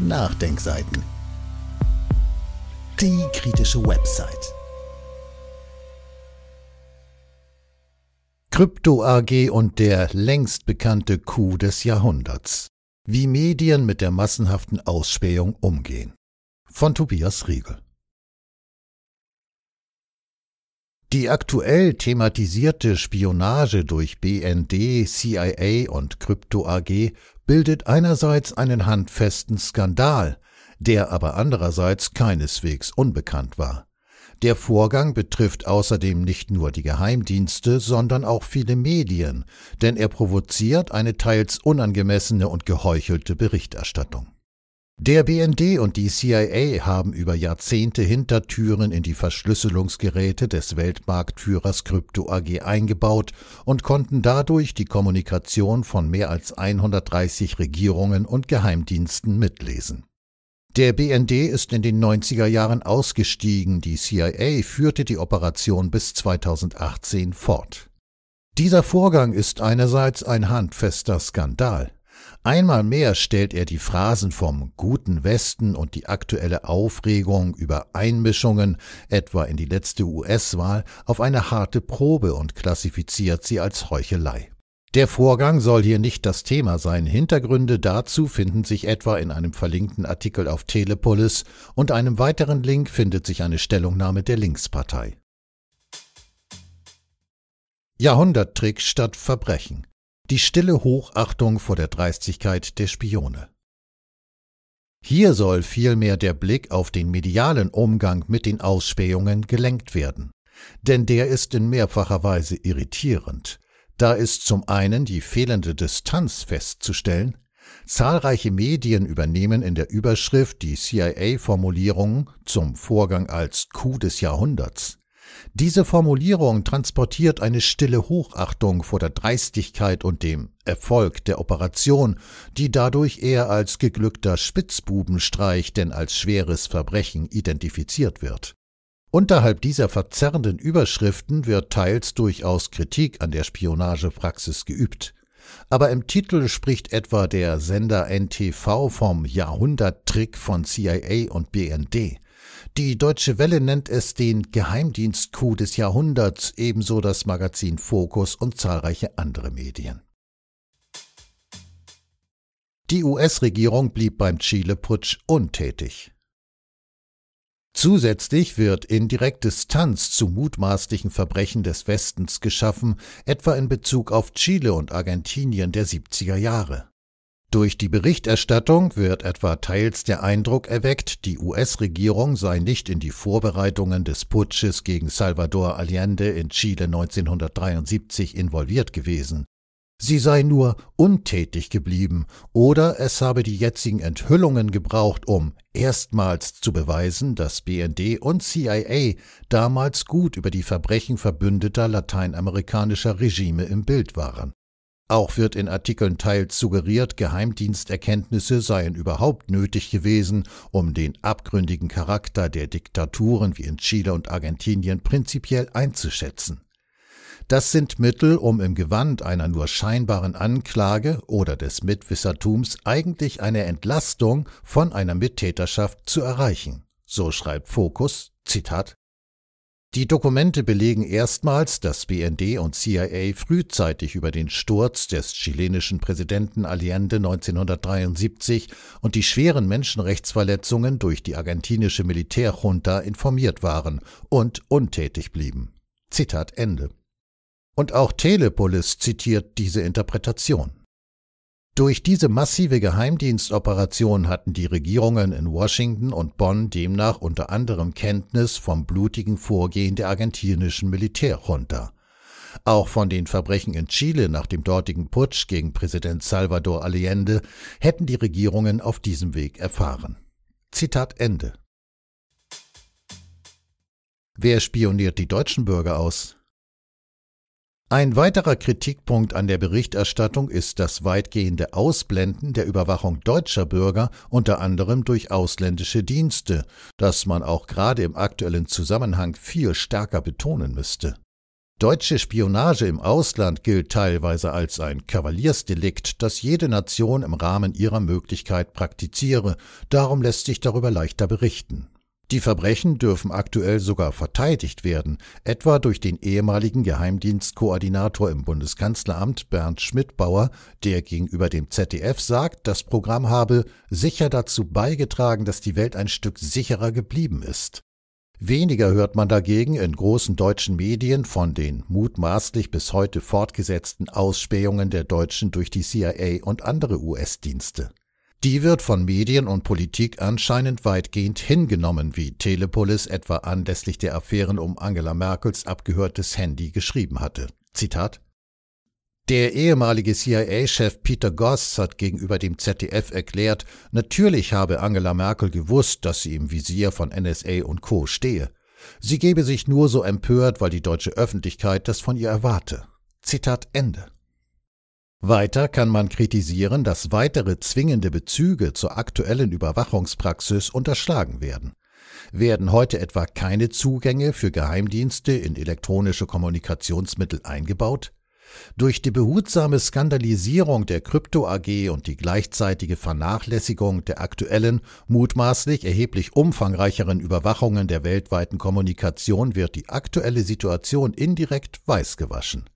Nachdenkseiten. Die kritische Website. Krypto AG und der längst bekannte Coup des Jahrhunderts. Wie Medien mit der massenhaften Ausspähung umgehen. Von Tobias Riegel. Die aktuell thematisierte Spionage durch BND, CIA und Krypto AG bildet einerseits einen handfesten Skandal, der aber andererseits keineswegs unbekannt war. Der Vorgang betrifft außerdem nicht nur die Geheimdienste, sondern auch viele Medien, denn er provoziert eine teils unangemessene und geheuchelte Berichterstattung. Der BND und die CIA haben über Jahrzehnte Hintertüren in die Verschlüsselungsgeräte des Weltmarktführers Crypto AG eingebaut und konnten dadurch die Kommunikation von mehr als 130 Regierungen und Geheimdiensten mitlesen. Der BND ist in den 90er Jahren ausgestiegen, die CIA führte die Operation bis 2018 fort. Dieser Vorgang ist einerseits ein handfester Skandal, Einmal mehr stellt er die Phrasen vom guten Westen und die aktuelle Aufregung über Einmischungen, etwa in die letzte US-Wahl, auf eine harte Probe und klassifiziert sie als Heuchelei. Der Vorgang soll hier nicht das Thema sein. Hintergründe dazu finden sich etwa in einem verlinkten Artikel auf Telepolis und einem weiteren Link findet sich eine Stellungnahme der Linkspartei. Jahrhunderttrick statt Verbrechen die stille Hochachtung vor der Dreistigkeit der Spione. Hier soll vielmehr der Blick auf den medialen Umgang mit den Ausspähungen gelenkt werden, denn der ist in mehrfacher Weise irritierend. Da ist zum einen die fehlende Distanz festzustellen, zahlreiche Medien übernehmen in der Überschrift die CIA-Formulierung zum Vorgang als Coup des Jahrhunderts, diese Formulierung transportiert eine stille Hochachtung vor der Dreistigkeit und dem Erfolg der Operation, die dadurch eher als geglückter Spitzbubenstreich denn als schweres Verbrechen identifiziert wird. Unterhalb dieser verzerrenden Überschriften wird teils durchaus Kritik an der Spionagepraxis geübt. Aber im Titel spricht etwa der Sender NTV vom Jahrhunderttrick von CIA und BND. Die Deutsche Welle nennt es den Geheimdienst-Coup des Jahrhunderts, ebenso das Magazin Focus und zahlreiche andere Medien. Die US-Regierung blieb beim Chile-Putsch untätig. Zusätzlich wird indirekt Distanz zu mutmaßlichen Verbrechen des Westens geschaffen, etwa in Bezug auf Chile und Argentinien der 70er Jahre. Durch die Berichterstattung wird etwa teils der Eindruck erweckt, die US-Regierung sei nicht in die Vorbereitungen des Putsches gegen Salvador Allende in Chile 1973 involviert gewesen. Sie sei nur untätig geblieben oder es habe die jetzigen Enthüllungen gebraucht, um erstmals zu beweisen, dass BND und CIA damals gut über die Verbrechen verbündeter lateinamerikanischer Regime im Bild waren. Auch wird in Artikeln teils suggeriert, Geheimdiensterkenntnisse seien überhaupt nötig gewesen, um den abgründigen Charakter der Diktaturen wie in Chile und Argentinien prinzipiell einzuschätzen. Das sind Mittel, um im Gewand einer nur scheinbaren Anklage oder des Mitwissertums eigentlich eine Entlastung von einer Mittäterschaft zu erreichen. So schreibt Fokus, Zitat, die Dokumente belegen erstmals, dass BND und CIA frühzeitig über den Sturz des chilenischen Präsidenten Allende 1973 und die schweren Menschenrechtsverletzungen durch die argentinische Militärjunta informiert waren und untätig blieben. Zitat Ende. Und auch Telepolis zitiert diese Interpretation. Durch diese massive Geheimdienstoperation hatten die Regierungen in Washington und Bonn demnach unter anderem Kenntnis vom blutigen Vorgehen der argentinischen Militärjunta. Auch von den Verbrechen in Chile nach dem dortigen Putsch gegen Präsident Salvador Allende hätten die Regierungen auf diesem Weg erfahren. Zitat Ende. Wer spioniert die deutschen Bürger aus? Ein weiterer Kritikpunkt an der Berichterstattung ist das weitgehende Ausblenden der Überwachung deutscher Bürger unter anderem durch ausländische Dienste, das man auch gerade im aktuellen Zusammenhang viel stärker betonen müsste. Deutsche Spionage im Ausland gilt teilweise als ein Kavaliersdelikt, das jede Nation im Rahmen ihrer Möglichkeit praktiziere, darum lässt sich darüber leichter berichten. Die Verbrechen dürfen aktuell sogar verteidigt werden, etwa durch den ehemaligen Geheimdienstkoordinator im Bundeskanzleramt Bernd Schmidtbauer, der gegenüber dem ZDF sagt, das Programm habe sicher dazu beigetragen, dass die Welt ein Stück sicherer geblieben ist. Weniger hört man dagegen in großen deutschen Medien von den mutmaßlich bis heute fortgesetzten Ausspähungen der Deutschen durch die CIA und andere US-Dienste. Die wird von Medien und Politik anscheinend weitgehend hingenommen, wie Telepolis etwa anlässlich der Affären um Angela Merkels abgehörtes Handy geschrieben hatte. Zitat der ehemalige CIA-Chef Peter Goss hat gegenüber dem ZDF erklärt, natürlich habe Angela Merkel gewusst, dass sie im Visier von NSA und Co stehe. Sie gebe sich nur so empört, weil die deutsche Öffentlichkeit das von ihr erwarte. Zitat Ende. Weiter kann man kritisieren, dass weitere zwingende Bezüge zur aktuellen Überwachungspraxis unterschlagen werden. Werden heute etwa keine Zugänge für Geheimdienste in elektronische Kommunikationsmittel eingebaut? Durch die behutsame Skandalisierung der Krypto AG und die gleichzeitige Vernachlässigung der aktuellen, mutmaßlich erheblich umfangreicheren Überwachungen der weltweiten Kommunikation wird die aktuelle Situation indirekt weißgewaschen.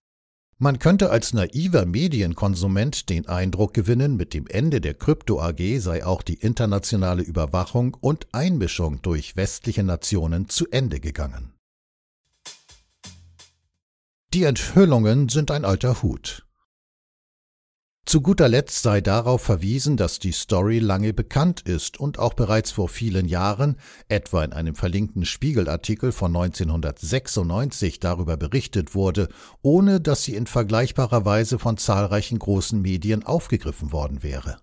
Man könnte als naiver Medienkonsument den Eindruck gewinnen, mit dem Ende der Krypto AG sei auch die internationale Überwachung und Einmischung durch westliche Nationen zu Ende gegangen. Die Enthüllungen sind ein alter Hut. Zu guter Letzt sei darauf verwiesen, dass die Story lange bekannt ist und auch bereits vor vielen Jahren, etwa in einem verlinkten Spiegelartikel von 1996 darüber berichtet wurde, ohne dass sie in vergleichbarer Weise von zahlreichen großen Medien aufgegriffen worden wäre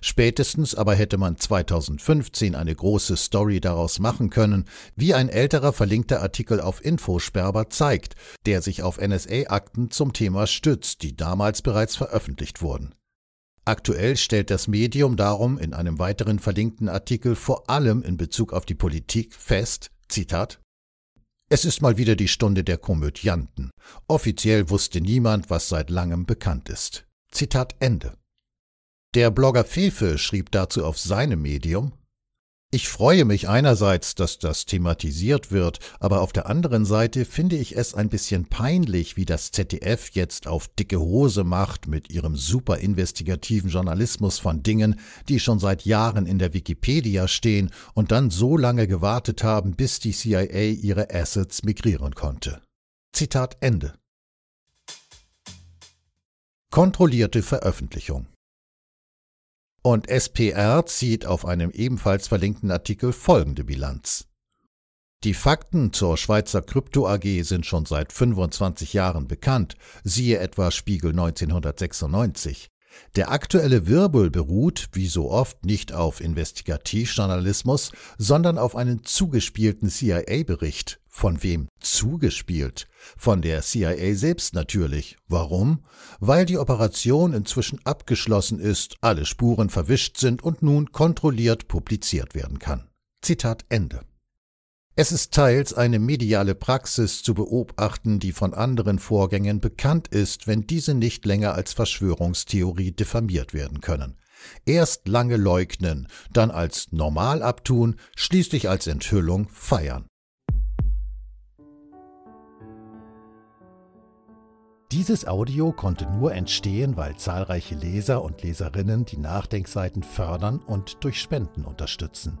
Spätestens aber hätte man 2015 eine große Story daraus machen können, wie ein älterer verlinkter Artikel auf Infosperber zeigt, der sich auf NSA-Akten zum Thema stützt, die damals bereits veröffentlicht wurden. Aktuell stellt das Medium darum in einem weiteren verlinkten Artikel vor allem in Bezug auf die Politik fest, Zitat, es ist mal wieder die Stunde der Komödianten. Offiziell wusste niemand, was seit langem bekannt ist. Zitat Ende. Der Blogger Fefe schrieb dazu auf seinem Medium Ich freue mich einerseits, dass das thematisiert wird, aber auf der anderen Seite finde ich es ein bisschen peinlich, wie das ZDF jetzt auf dicke Hose macht mit ihrem super investigativen Journalismus von Dingen, die schon seit Jahren in der Wikipedia stehen und dann so lange gewartet haben, bis die CIA ihre Assets migrieren konnte. Zitat Ende. Kontrollierte Veröffentlichung und SPR zieht auf einem ebenfalls verlinkten Artikel folgende Bilanz. Die Fakten zur Schweizer Krypto AG sind schon seit 25 Jahren bekannt, siehe etwa Spiegel 1996. Der aktuelle Wirbel beruht, wie so oft, nicht auf Investigativjournalismus, sondern auf einem zugespielten CIA-Bericht. Von wem zugespielt? Von der CIA selbst natürlich. Warum? Weil die Operation inzwischen abgeschlossen ist, alle Spuren verwischt sind und nun kontrolliert publiziert werden kann. Zitat Ende. Es ist teils eine mediale Praxis zu beobachten, die von anderen Vorgängen bekannt ist, wenn diese nicht länger als Verschwörungstheorie diffamiert werden können. Erst lange leugnen, dann als normal abtun, schließlich als Enthüllung feiern. Dieses Audio konnte nur entstehen, weil zahlreiche Leser und Leserinnen die Nachdenkseiten fördern und durch Spenden unterstützen.